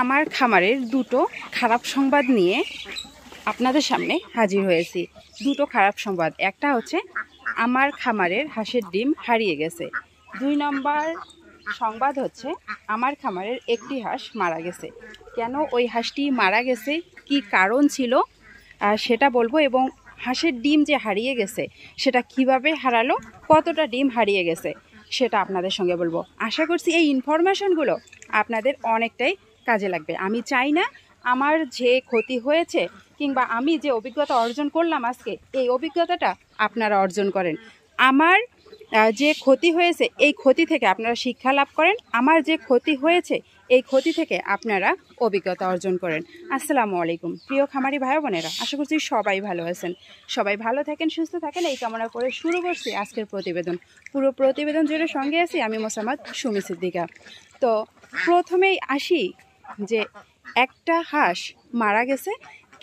আমার খামারের দুটো খারাপ সংবাদ নিয়ে আপনাদের সামনে হাজির হয়েছি দুটো খারাপ সংবাদ একটা হচ্ছে আমার খামারের হাঁসের ডিম হারিয়ে গেছে দুই নম্বর সংবাদ হচ্ছে আমার খামারের একটি হাঁস মারা গেছে কেন ওই হাঁসটি মারা গেছে কি কারণ ছিল সেটা বলবো এবং হাঁসের ডিম যে হারিয়ে গেছে সেটা কিভাবে হারালো কতটা ডিম হারিয়ে গেছে সেটা আপনাদের সঙ্গে বলবো আশা করছি এই ইনফরমেশনগুলো আপনাদের অনেকটাই কাজে লাগবে আমি চাই না আমার যে ক্ষতি হয়েছে কিংবা আমি যে অভিজ্ঞতা অর্জন করলাম আজকে এই অভিজ্ঞতাটা আপনারা অর্জন করেন আমার যে ক্ষতি হয়েছে এই ক্ষতি থেকে আপনারা শিক্ষা লাভ করেন আমার যে ক্ষতি হয়েছে এই ক্ষতি থেকে আপনারা অভিজ্ঞতা অর্জন করেন আসসালামু আলাইকুম প্রিয় খামারি ভাই বোনেরা আশা করছি সবাই ভালো আছেন সবাই ভালো থাকেন সুস্থ থাকেন এই কামনা করে শুরু করছি আজকের প্রতিবেদন পুরো প্রতিবেদন জুড়ে সঙ্গে আছি আমি মোসাম্মদ সুমি সিদ্দিকা তো প্রথমেই আসি যে একটা হাঁস মারা গেছে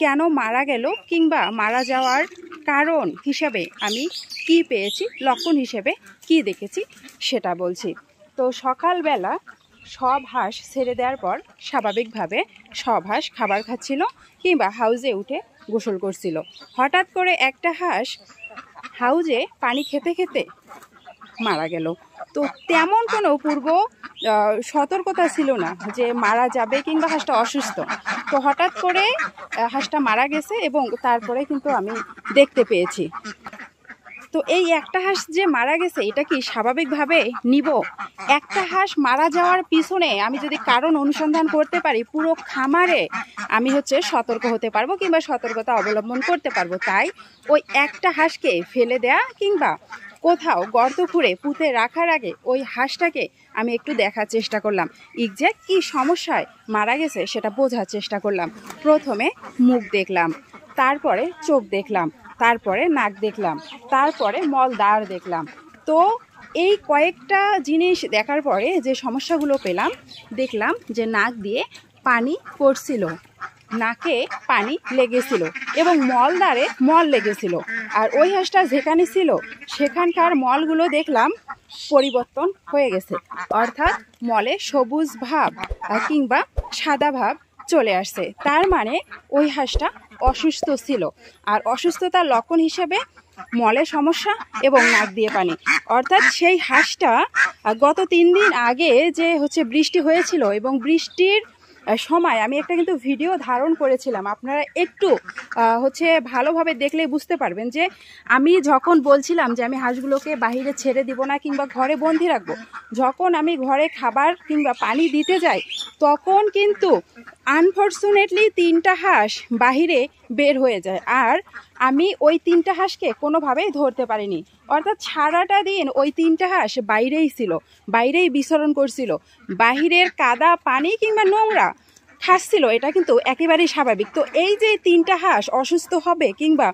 কেন মারা গেল কিংবা মারা যাওয়ার কারণ হিসাবে আমি কি পেয়েছি লক্ষণ হিসেবে কি দেখেছি সেটা বলছি তো সকালবেলা সব হাঁস ছেড়ে দেওয়ার পর স্বাভাবিকভাবে সব হাঁস খাবার খাচ্ছিল কিংবা হাউজে উঠে গোসল করছিল হঠাৎ করে একটা হাঁস হাউজে পানি খেতে খেতে মারা গেল তো তেমন কোনো পূর্ব সতর্কতা ছিল না যে মারা যাবে কিংবা হাঁসটা অসুস্থ তো হঠাৎ করে হাঁসটা মারা গেছে এবং তারপরে কিন্তু আমি দেখতে পেয়েছি তো এই একটা হাঁস যে মারা গেছে এটা কি স্বাভাবিকভাবে নিব একটা হাঁস মারা যাওয়ার পিছনে আমি যদি কারণ অনুসন্ধান করতে পারি পুরো খামারে আমি হচ্ছে সতর্ক হতে পারবো কিংবা সতর্কতা অবলম্বন করতে পারবো তাই ওই একটা হাঁসকে ফেলে দেয়া কিংবা কোথাও গর্ত খুঁড়ে পুঁতে রাখার আগে ওই হাঁসটাকে আমি একটু দেখার চেষ্টা করলাম এক্স্যাক্ট কী সমস্যায় মারা গেছে সেটা বোঝার চেষ্টা করলাম প্রথমে মুখ দেখলাম তারপরে চোখ দেখলাম তারপরে নাক দেখলাম তারপরে মলদার দেখলাম তো এই কয়েকটা জিনিস দেখার পরে যে সমস্যাগুলো পেলাম দেখলাম যে নাক দিয়ে পানি পড়ছিল নাকে পানি লেগেছিল এবং মলদারে মল লেগেছিল আর ওই হাঁসটা যেখানে ছিল সেখানকার মলগুলো দেখলাম পরিবর্তন হয়ে গেছে অর্থাৎ মলে সবুজ ভাব কিংবা সাদা ভাব চলে আসছে তার মানে ওই হাঁসটা অসুস্থ ছিল আর অসুস্থতার লক্ষণ হিসেবে মলে সমস্যা এবং নাক দিয়ে পানি অর্থাৎ সেই হাঁসটা গত তিন দিন আগে যে হচ্ছে বৃষ্টি হয়েছিল এবং বৃষ্টির সময় আমি একটা কিন্তু ভিডিও ধারণ করেছিলাম আপনারা একটু হচ্ছে ভালোভাবে দেখলেই বুঝতে পারবেন যে আমি যখন বলছিলাম যে আমি হাঁসগুলোকে বাহিরে ছেড়ে দিব না কিংবা ঘরে বন্দি রাখবো যখন আমি ঘরে খাবার কিংবা পানি দিতে যাই তখন কিন্তু আনফর্চুনেটলি তিনটা হাঁস বাহিরে বের হয়ে যায় আর আমি ওই তিনটা হাঁসকে কোনোভাবেই ধরতে পারিনি অর্থাৎ সারাটা দিন ওই তিনটা হাঁস বাইরেই ছিল বাইরেই বিচরণ করছিল বাহিরের কাদা পানি কিংবা নোংরা খাসছিল এটা কিন্তু একেবারেই স্বাভাবিক তো এই যে তিনটা হাঁস অসুস্থ হবে কিংবা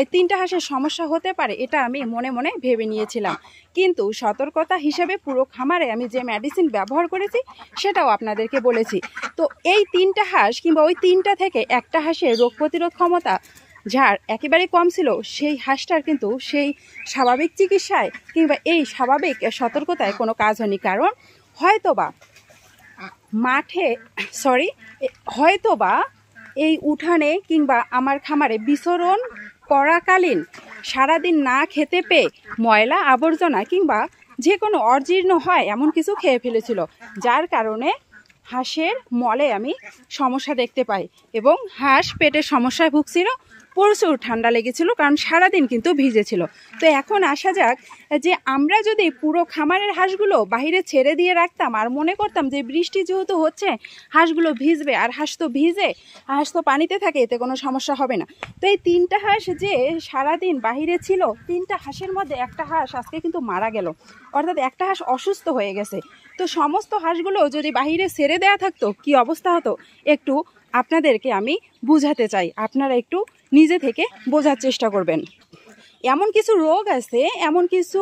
এই তিনটা হাঁসের সমস্যা হতে পারে এটা আমি মনে মনে ভেবে নিয়েছিলাম কিন্তু সতর্কতা হিসেবে পুরো খামারে আমি যে মেডিসিন ব্যবহার করেছি সেটাও আপনাদেরকে বলেছি তো এই তিনটা হাঁস কিংবা ওই তিনটা থেকে একটা হাঁসের রোগ প্রতিরোধ ক্ষমতা যার একেবারে কম ছিল সেই হাঁসটার কিন্তু সেই স্বাভাবিক চিকিৎসায় কিংবা এই স্বাভাবিক সতর্কতায় কোনো কাজ হয়নি কারণ হয়তোবা মাঠে সরি হয়তোবা এই উঠানে কিংবা আমার খামারে বিচরণ করাকালীন সারাদিন না খেতে পেয়ে ময়লা আবর্জনা কিংবা যে কোনো অজীর্ণ হয় এমন কিছু খেয়ে ফেলেছিল যার কারণে হাঁসের মলে আমি সমস্যা দেখতে পাই এবং হাঁস পেটের সমস্যায় ভুগছিল প্রচুর ঠান্ডা লেগেছিল কারণ সারাদিন কিন্তু ভিজেছিল তো এখন আসা যাক যে আমরা যদি পুরো খামারের হাঁসগুলো বাহিরে ছেড়ে দিয়ে রাখতাম আর মনে করতাম যে বৃষ্টি যেহেতু হচ্ছে হাঁসগুলো ভিজবে আর হাঁস তো ভিজে হাঁস তো পানিতে থাকে এতে কোনো সমস্যা হবে না তো এই তিনটা হাঁস যে সারাদিন বাহিরে ছিল তিনটা হাঁসের মধ্যে একটা হাঁস আজকে কিন্তু মারা গেল অর্থাৎ একটা হাঁস অসুস্থ হয়ে গেছে তো সমস্ত হাঁসগুলো যদি বাহিরে ছেড়ে দেয়া থাকতো কি অবস্থা হতো একটু আপনাদেরকে আমি বুঝাতে চাই আপনারা একটু নিজে থেকে বোঝার চেষ্টা করবেন এমন কিছু রোগ আছে এমন কিছু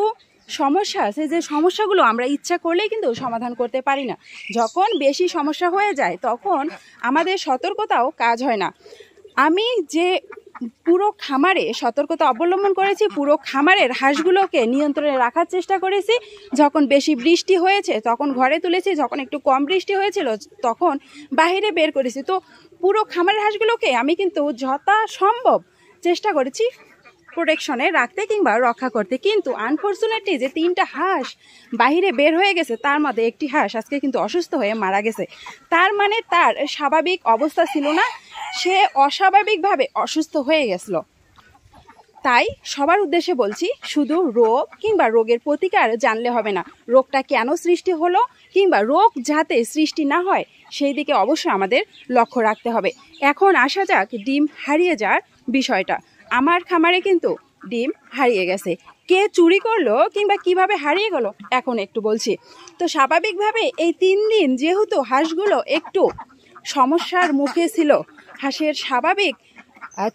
সমস্যা আছে যে সমস্যাগুলো আমরা ইচ্ছা করলেই কিন্তু সমাধান করতে পারি না যখন বেশি সমস্যা হয়ে যায় তখন আমাদের সতর্কতাও কাজ হয় না আমি যে পুরো খামারে সতর্কতা অবলম্বন করেছি পুরো খামারের হাঁসগুলোকে নিয়ন্ত্রণে রাখার চেষ্টা করেছি যখন বেশি বৃষ্টি হয়েছে তখন ঘরে তুলেছি যখন একটু কম বৃষ্টি হয়েছিল তখন বাহিরে বের করেছি তো পুরো খামারের হাঁসগুলোকে আমি কিন্তু যথাসম্ভব চেষ্টা করেছি প্রোটেকশনে রাখতে কিংবা রক্ষা করতে কিন্তু আনফর্চুনেটলি যে তিনটা হাঁস বাহিরে বের হয়ে গেছে তার মধ্যে একটি হাঁস আজকে কিন্তু অসুস্থ হয়ে মারা গেছে তার মানে তার স্বাভাবিক অবস্থা ছিল না সে অস্বাভাবিকভাবে অসুস্থ হয়ে গেছিলো তাই সবার উদ্দেশ্যে বলছি শুধু রোগ কিংবা রোগের প্রতিকার জানলে হবে না রোগটা কেন সৃষ্টি হলো কিংবা রোগ যাতে সৃষ্টি না হয় সেই দিকে অবশ্যই আমাদের লক্ষ্য রাখতে হবে এখন আসা যাক ডিম হারিয়ে যাওয়ার বিষয়টা আমার খামারে কিন্তু ডিম হারিয়ে গেছে কে চুরি করলো কিংবা কিভাবে হারিয়ে গেল এখন একটু বলছি তো স্বাভাবিকভাবে এই তিন দিন যেহেতু হাঁসগুলো একটু সমস্যার মুখে ছিল হাঁসের স্বাভাবিক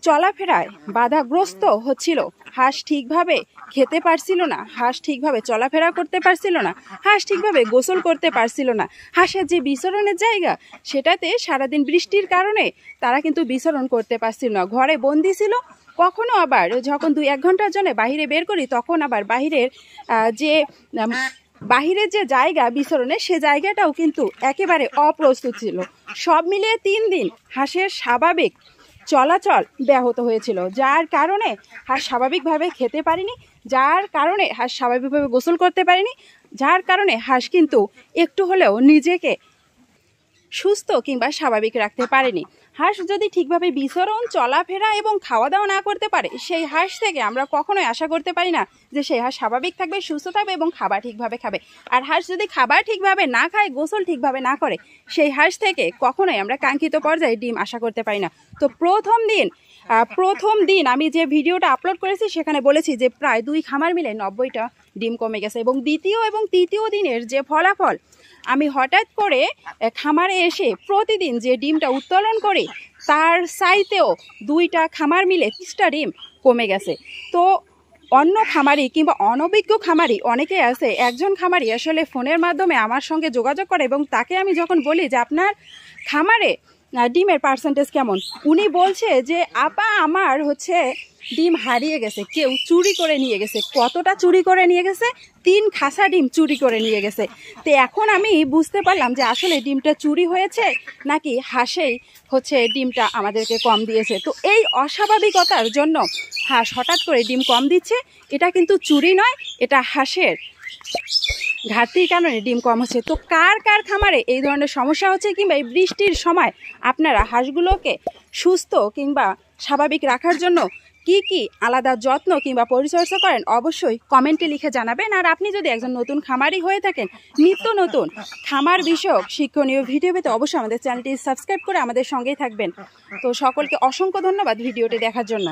চলাফেরায় বাধাগ্রস্ত হচ্ছিল হাঁস ঠিকভাবে খেতে পারছিল না হাঁস ঠিকভাবে চলাফেরা করতে পারছিল না হাঁস ঠিকভাবে গোসল করতে পারছিল না হাঁসের যে বিচরণের জায়গা সেটাতে সারাদিন বৃষ্টির কারণে তারা কিন্তু বিচরণ করতে পারছিল না ঘরে বন্দি ছিল কখনো আবার যখন দুই এক ঘন্টার জন্য বাহিরে বের করি তখন আবার বাহিরের যে বাহিরের যে জায়গা বিচরণের সে জায়গাটাও কিন্তু একেবারে অপ্রস্তুত ছিল সব মিলিয়ে তিন দিন হাঁসের স্বাভাবিক চলাচল ব্যাহত হয়েছিল যার কারণে হাঁস স্বাভাবিকভাবে খেতে পারিনি যার কারণে হাঁস স্বাভাবিকভাবে গোসল করতে পারিনি যার কারণে হাঁস কিন্তু একটু হলেও নিজেকে সুস্থ কিংবা স্বাভাবিক রাখতে পারেনি হাঁস যদি ঠিকভাবে বিচরণ চলাফেরা এবং খাওয়া দাওয়া না করতে পারে সেই হাঁস থেকে আমরা কখনোই আশা করতে পারি না যে সেই হাঁস স্বাভাবিক থাকবে সুস্থ থাকবে এবং খাবার ঠিকভাবে খাবে আর হাঁস যদি খাবার ঠিকভাবে না খায় গোসল ঠিকভাবে না করে সেই হাঁস থেকে কখনোই আমরা কাঙ্ক্ষিত পর্যায়ে ডিম আশা করতে পারি না তো প্রথম দিন প্রথম দিন আমি যে ভিডিওটা আপলোড করেছি সেখানে বলেছি যে প্রায় দুই খামার মিলে নব্বইটা ডিম কমে গেছে এবং দ্বিতীয় এবং তৃতীয় দিনের যে ফলাফল আমি হঠাৎ করে খামারে এসে প্রতিদিন যে ডিমটা উত্তোলন করি তার সাইতেও দুইটা খামার মিলে তিরিশটা ডিম কমে গেছে তো অন্য খামারি কিংবা অনভিজ্ঞ খামারি অনেকে আছে একজন খামারি আসলে ফোনের মাধ্যমে আমার সঙ্গে যোগাযোগ করে এবং তাকে আমি যখন বলি যে আপনার খামারে ডিমের পার্সেন্টেজ কেমন উনি বলছে যে আপা আমার হচ্ছে ডিম হারিয়ে গেছে কেউ চুরি করে নিয়ে গেছে কতটা চুরি করে নিয়ে গেছে তিন খাসা ডিম চুরি করে নিয়ে গেছে তো এখন আমি বুঝতে পারলাম যে আসলে ডিমটা চুরি হয়েছে নাকি হাঁসেই হচ্ছে ডিমটা আমাদেরকে কম দিয়েছে তো এই অস্বাভাবিকতার জন্য হাঁস হঠাৎ করে ডিম কম দিচ্ছে এটা কিন্তু চুরি নয় এটা হাঁসের ঘাটতির কারণে ডিম কম হচ্ছে তো কার কার খামারে এই ধরনের সমস্যা হচ্ছে কিংবা এই বৃষ্টির সময় আপনারা হাঁসগুলোকে সুস্থ কিংবা স্বাভাবিক রাখার জন্য কি কি আলাদা যত্ন কিংবা পরিচর্যা করেন অবশ্যই কমেন্টে লিখে জানাবেন আর আপনি যদি একজন নতুন খামারি হয়ে থাকেন নিত্য নতুন খামার বিষয়ক শিক্ষণীয় ভিডিও পেতে অবশ্যই আমাদের চ্যানেলটি সাবস্ক্রাইব করে আমাদের সঙ্গেই থাকবেন তো সকলকে অসংখ্য ধন্যবাদ ভিডিওটি দেখার জন্য